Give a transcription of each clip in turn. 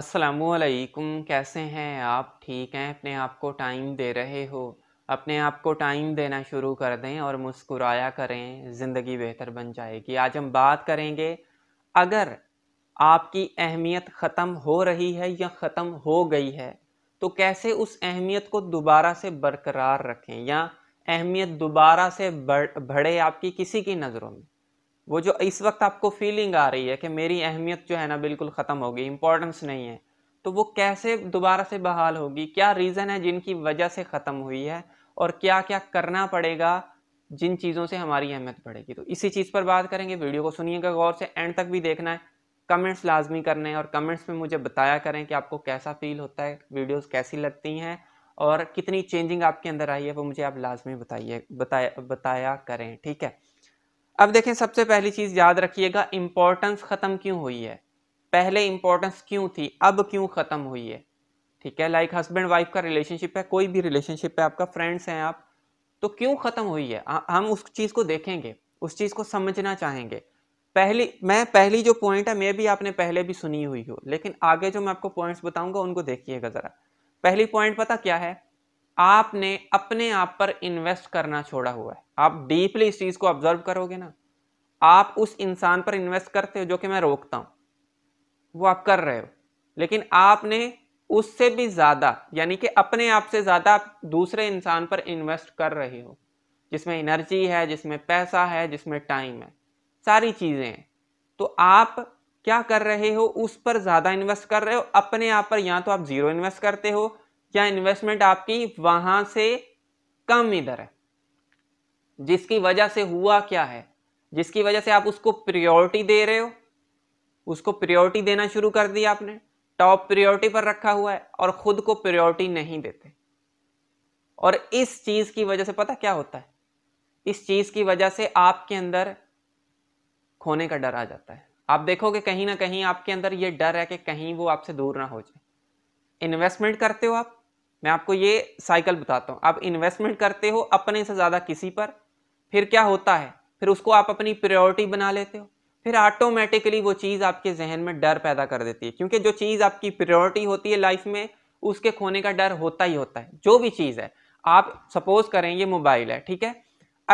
असलकुम कैसे हैं आप ठीक हैं अपने आप को टाइम दे रहे हो अपने आप को टाइम देना शुरू कर दें और मुस्कुराया करें ज़िंदगी बेहतर बन जाएगी आज हम बात करेंगे अगर आपकी अहमियत ख़त्म हो रही है या ख़त्म हो गई है तो कैसे उस अहमियत को दोबारा से बरकरार रखें या अहमियत दोबारा से बढ़े आपकी किसी की नज़रों में वो जो इस वक्त आपको फीलिंग आ रही है कि मेरी अहमियत जो है ना बिल्कुल ख़त्म हो गई इंपॉर्टेंस नहीं है तो वो कैसे दोबारा से बहाल होगी क्या रीज़न है जिनकी वजह से ख़त्म हुई है और क्या क्या करना पड़ेगा जिन चीज़ों से हमारी अहमियत बढ़ेगी तो इसी चीज़ पर बात करेंगे वीडियो को सुनिएगा गौर से एंड तक भी देखना है कमेंट्स लाजमी करने हैं और कमेंट्स में मुझे बताया करें कि आपको कैसा फील होता है वीडियोस कैसी लगती हैं और कितनी चेंजिंग आपके अंदर आई है वो मुझे आप लाजमी बताइए बताया बताया करें ठीक है अब देखें सबसे पहली चीज़ याद रखिएगा इम्पोर्टेंस ख़त्म क्यों हुई है पहले इम्पोर्टेंस क्यों थी अब क्यों ख़त्म हुई है ठीक है लाइक हस्बैंड वाइफ का रिलेशनशिप है कोई भी रिलेशनशिप है आपका फ्रेंड्स हैं आप तो क्यों ख़त्म हुई है हम उस चीज़ को देखेंगे उस चीज़ को समझना चाहेंगे पहली मैं पहली जो पॉइंट है मे भी आपने पहले भी सुनी हुई हो लेकिन आगे जो मैं आपको पॉइंट्स बताऊंगा उनको देखिएगा ज़रा पहली पॉइंट पता क्या है आपने अपने आप पर इन्वेस्ट करना छोड़ा हुआ है आप डीपली इस चीज़ को ऑब्जर्व करोगे ना आप उस इंसान पर इन्वेस्ट करते हो जो कि मैं रोकता हूँ वो आप कर रहे हो लेकिन आपने उससे भी ज़्यादा यानी कि अपने आप से ज़्यादा आप दूसरे इंसान पर इन्वेस्ट कर रहे हो जिसमें एनर्जी है जिसमें पैसा है जिसमें टाइम है सारी चीज़ें हैं तो आप क्या कर रहे हो उस पर ज़्यादा इन्वेस्ट कर रहे हो अपने आप पर या तो आप ज़ीरो इन्वेस्ट करते हो या इन्वेस्टमेंट आपकी वहाँ से कम इधर है जिसकी वजह से हुआ क्या है जिसकी वजह से आप उसको प्रियोरिटी दे रहे हो उसको प्रियोरिटी देना शुरू कर दिया आपने टॉप प्रियोरिटी पर रखा हुआ है और खुद को प्रियोरिटी नहीं देते और इस चीज़ की वजह से पता क्या होता है इस चीज़ की वजह से आपके अंदर खोने का डर आ जाता है आप देखोगे कहीं ना कहीं आपके अंदर ये डर है कि कहीं वो आपसे दूर ना हो जाए इन्वेस्टमेंट करते हो आप मैं आपको ये साइकिल बताता हूँ आप इन्वेस्टमेंट करते हो अपने से ज़्यादा किसी पर फिर क्या होता है फिर उसको आप अपनी प्रायोरिटी बना लेते हो फिर ऑटोमेटिकली वो चीज़ आपके जहन में डर पैदा कर देती है क्योंकि जो चीज़ आपकी प्रायोरिटी होती है लाइफ में उसके खोने का डर होता ही होता है जो भी चीज़ है आप सपोज करें ये मोबाइल है ठीक है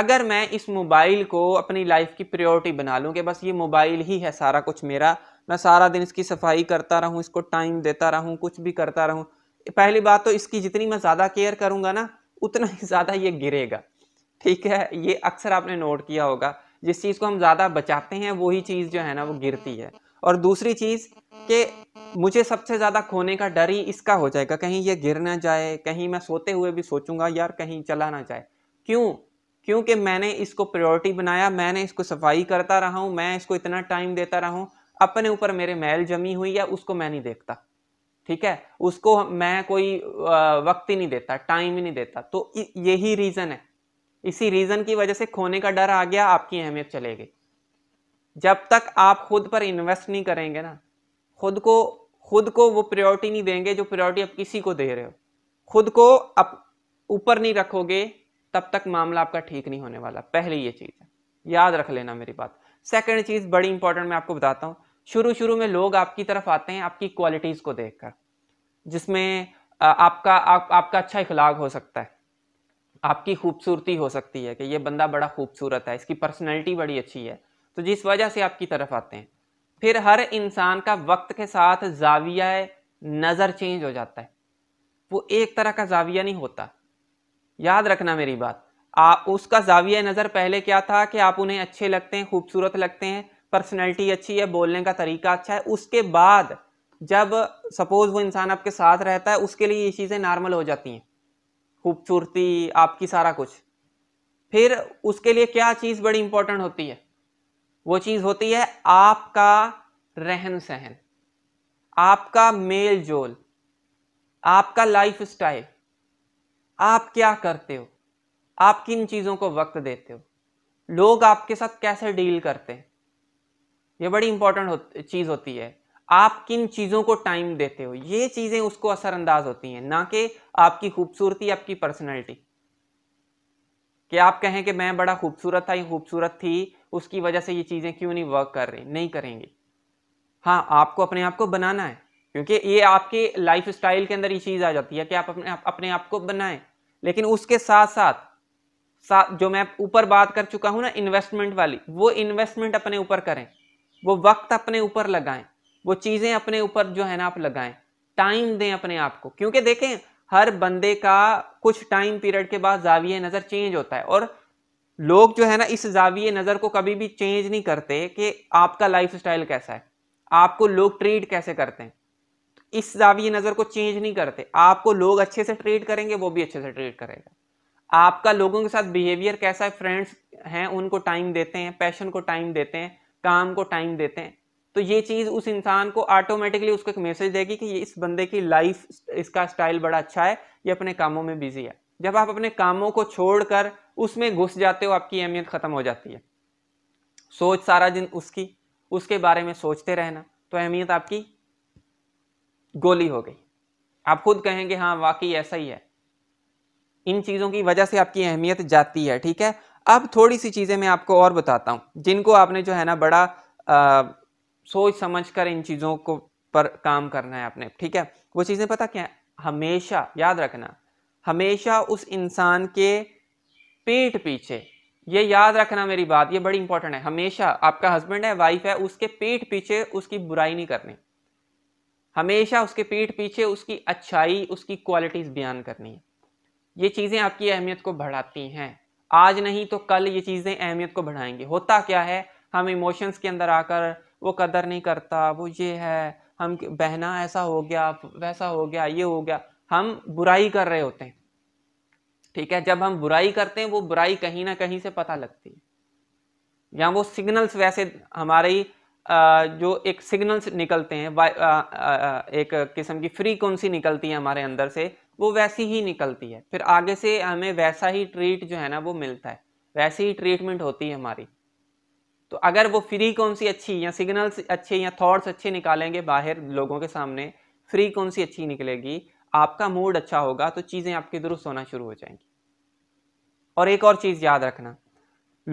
अगर मैं इस मोबाइल को अपनी लाइफ की प्रायोरिटी बना लूँ कि बस ये मोबाइल ही है सारा कुछ मेरा मैं सारा दिन इसकी सफाई करता रहूँ इसको टाइम देता रहूँ कुछ भी करता रहूँ पहली बात तो इसकी जितनी मैं ज़्यादा केयर करूँगा ना उतना ही ज़्यादा ये गिरेगा ठीक है ये अक्सर आपने नोट किया होगा जिस चीज़ को हम ज़्यादा बचाते हैं वही चीज़ जो है ना वो गिरती है और दूसरी चीज़ कि मुझे सबसे ज़्यादा खोने का डर ही इसका हो जाएगा कहीं ये गिर ना जाए कहीं मैं सोते हुए भी सोचूंगा यार कहीं चला ना जाए क्यों क्योंकि मैंने इसको प्रायोरिटी बनाया मैंने इसको सफाई करता रहा हूँ मैं इसको इतना टाइम देता रहा हूँ अपने ऊपर मेरे मैल जमी हुई है उसको मैं नहीं देखता ठीक है उसको मैं कोई वक्त ही नहीं देता टाइम ही नहीं देता तो यही रीज़न है इसी रीज़न की वजह से खोने का डर आ गया आपकी अहमियत चले गई जब तक आप खुद पर इन्वेस्ट नहीं करेंगे ना खुद को खुद को वो प्रायोरिटी नहीं देंगे जो प्रायोरिटी आप किसी को दे रहे हो खुद को आप ऊपर नहीं रखोगे तब तक मामला आपका ठीक नहीं होने वाला पहली ये चीज़ है याद रख लेना मेरी बात सेकेंड चीज़ बड़ी इंपॉर्टेंट मैं आपको बताता हूँ शुरू शुरू में लोग आपकी तरफ आते हैं आपकी क्वालिटीज़ को देखकर जिसमें आपका आप, आपका अच्छा इखलाक हो सकता है आपकी खूबसूरती हो सकती है कि ये बंदा बड़ा खूबसूरत है इसकी पर्सनैलिटी बड़ी अच्छी है तो जिस वजह से आपकी तरफ आते हैं फिर हर इंसान का वक्त के साथ जाविया नज़र चेंज हो जाता है वो एक तरह का जाविया नहीं होता याद रखना मेरी बात आ उसका जाविया नज़र पहले क्या था कि आप उन्हें अच्छे लगते हैं खूबसूरत लगते हैं पर्सनैलिटी अच्छी है बोलने का तरीका अच्छा है उसके बाद जब सपोज़ वो इंसान आपके साथ रहता है उसके लिए ये चीज़ें नॉर्मल हो जाती हैं खूबसूरती आपकी सारा कुछ फिर उसके लिए क्या चीज़ बड़ी इंपॉर्टेंट होती है वो चीज़ होती है आपका रहन सहन आपका मेल जोल आपका लाइफ स्टाइल आप क्या करते हो आप किन चीज़ों को वक्त देते हो लोग आपके साथ कैसे डील करते हैं ये बड़ी इंपॉर्टेंट हो, चीज़ होती है आप किन चीज़ों को टाइम देते हो ये चीज़ें उसको असरअंदाज होती हैं ना कि आपकी खूबसूरती आपकी पर्सनैलिटी कि आप कहें कि मैं बड़ा खूबसूरत था ये खूबसूरत थी उसकी वजह से ये चीज़ें क्यों नहीं वर्क कर रही नहीं करेंगी हाँ आपको अपने आप को बनाना है क्योंकि ये आपके लाइफ स्टाइल के अंदर ये चीज़ आ जाती है कि आप अपने आप, अपने आप को बनाएं लेकिन उसके साथ साथ साथ जो मैं ऊपर बात कर चुका हूँ ना इन्वेस्टमेंट वाली वो इन्वेस्टमेंट अपने ऊपर करें वो वक्त अपने ऊपर लगाएं वो चीज़ें अपने ऊपर जो है ना आप लगाएं टाइम दें अपने आप को क्योंकि देखें हर बंदे का कुछ टाइम पीरियड के बाद जाविये नज़र चेंज होता है और लोग जो है ना इस जाविये नज़र को कभी भी चेंज नहीं करते कि आपका लाइफ कैसा है आपको लोग ट्रीट कैसे करते हैं इस जाविये नज़र को चेंज नहीं करते आपको लोग अच्छे से ट्रीट करेंगे वो भी अच्छे से ट्रीट करेगा आपका लोगों के साथ बिहेवियर कैसा है फ्रेंड्स हैं उनको टाइम देते हैं पैशन को टाइम देते हैं काम को टाइम देते हैं तो ये चीज़ उस इंसान को ऑटोमेटिकली उसको एक मैसेज देगी कि ये इस बंदे की लाइफ इसका स्टाइल बड़ा अच्छा है ये अपने कामों में बिजी है जब आप अपने कामों को छोड़कर उसमें घुस जाते हो आपकी अहमियत ख़त्म हो जाती है सोच सारा दिन उसकी उसके बारे में सोचते रहना तो अहमियत आपकी गोली हो गई आप खुद कहेंगे हाँ वाकई ऐसा ही है इन चीज़ों की वजह से आपकी अहमियत जाती है ठीक है अब थोड़ी सी चीज़ें मैं आपको और बताता हूँ जिनको आपने जो है ना बड़ा सोच समझ कर इन चीज़ों को पर काम करना है आपने ठीक है वो चीज़ें पता क्या है हमेशा याद रखना हमेशा उस इंसान के पेट पीछे ये याद रखना मेरी बात ये बड़ी इंपॉर्टेंट है हमेशा आपका हस्बैंड है वाइफ है उसके पेट पीछे उसकी बुराई नहीं करनी हमेशा उसके पेट पीछे उसकी अच्छाई उसकी क्वालिटीज़ बयान करनी है ये चीज़ें आपकी अहमियत को बढ़ाती हैं आज नहीं तो कल ये चीज़ें अहमियत को बढ़ाएंगी होता क्या है हम इमोशंस के अंदर आकर वो कदर नहीं करता वो ये है हम बहना ऐसा हो गया वैसा हो गया ये हो गया हम बुराई कर रहे होते हैं ठीक है जब हम बुराई करते हैं वो बुराई कहीं ना कहीं से पता लगती है या वो सिग्नल्स वैसे हमारी जो एक सिग्नल्स निकलते हैं एक किस्म की फ्रीक्वेंसी निकलती है हमारे अंदर से वो वैसी ही निकलती है फिर आगे से हमें वैसा ही ट्रीट जो है ना वो मिलता है वैसी ही ट्रीटमेंट होती है हमारी तो अगर वो सी अच्छी या सिग्नल्स अच्छे या थॉट्स अच्छे निकालेंगे बाहर लोगों के सामने सी अच्छी निकलेगी आपका मूड अच्छा होगा तो चीज़ें आपकी दुरुस्त होना शुरू हो जाएंगी और एक और चीज़ याद रखना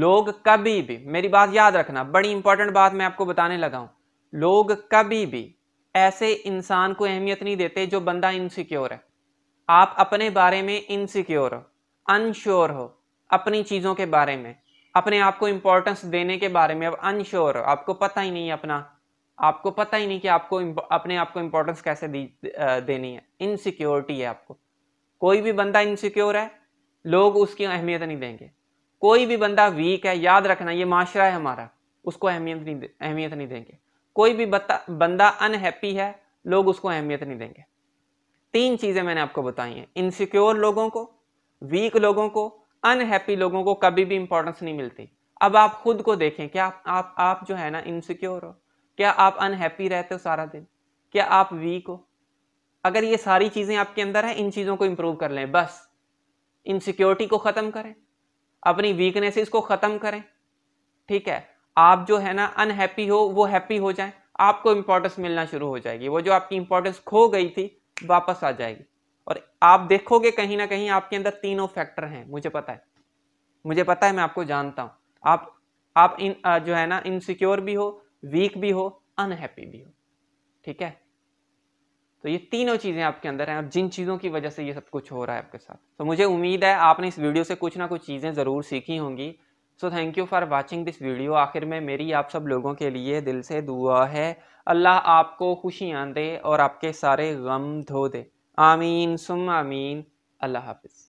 लोग कभी भी मेरी बात याद रखना बड़ी इंपॉर्टेंट बात मैं आपको बताने लगा हूँ लोग कभी भी ऐसे इंसान को अहमियत नहीं देते जो बंदा इनसिक्योर है आप अपने बारे में इनसिक्योर हो अनश्योर हो अपनी चीज़ों के बारे में अपने आप को इम्पोर्टेंस देने के बारे में अब अनश्योर आपको पता ही नहीं अपना आपको पता ही नहीं कि आपको अपने आप को इम्पोर्टेंस कैसे दी देनी है इनसिक्योरिटी है आपको कोई भी बंदा इनसिक्योर है लोग उसकी अहमियत नहीं देंगे कोई भी बंदा वीक है याद रखना ये माशरा है हमारा उसको अहमियत नहीं अहमियत नहीं देंगे कोई भी बंदा अनहैप्पी है लोग उसको अहमियत नहीं देंगे तीन चीज़ें मैंने आपको बताई हैं इनसिक्योर लोगों को वीक लोगों को अनहैप्पी लोगों को कभी भी इंपॉर्टेंस नहीं मिलती अब आप खुद को देखें क्या आप आप, आप जो है ना इनसिक्योर हो क्या आप अनहैप्पी रहते हो सारा दिन क्या आप वीक हो अगर ये सारी चीज़ें आपके अंदर हैं इन चीज़ों को इम्प्रूव कर लें बस इनसिक्योरिटी को ख़त्म करें अपनी वीकनेसेस को ख़त्म करें ठीक है आप जो है ना अनहैप्पी हो वो हैप्पी हो जाए आपको इम्पोर्टेंस मिलना शुरू हो जाएगी वो जो आपकी इम्पोर्टेंस खो गई थी वापस आ जाएगी और आप देखोगे कहीं ना कहीं आपके अंदर तीनों फैक्टर हैं मुझे पता है मुझे पता है मैं आपको जानता हूं आप आप इन जो है ना इनसिक्योर भी हो वीक भी हो अनहैप्पी भी हो ठीक है तो ये तीनों चीज़ें आपके अंदर हैं अब जिन चीज़ों की वजह से ये सब कुछ हो रहा है आपके साथ तो मुझे उम्मीद है आपने इस वीडियो से कुछ ना कुछ चीज़ें ज़रूर सीखी होंगी so thank you for watching this video आखिर में मेरी आप सब लोगों के लिए दिल से दुआ है अल्लाह आपको खुशियाँ दे और आपके सारे गम धो दे आमीन सुम आमीन अल्लाह हाफिज़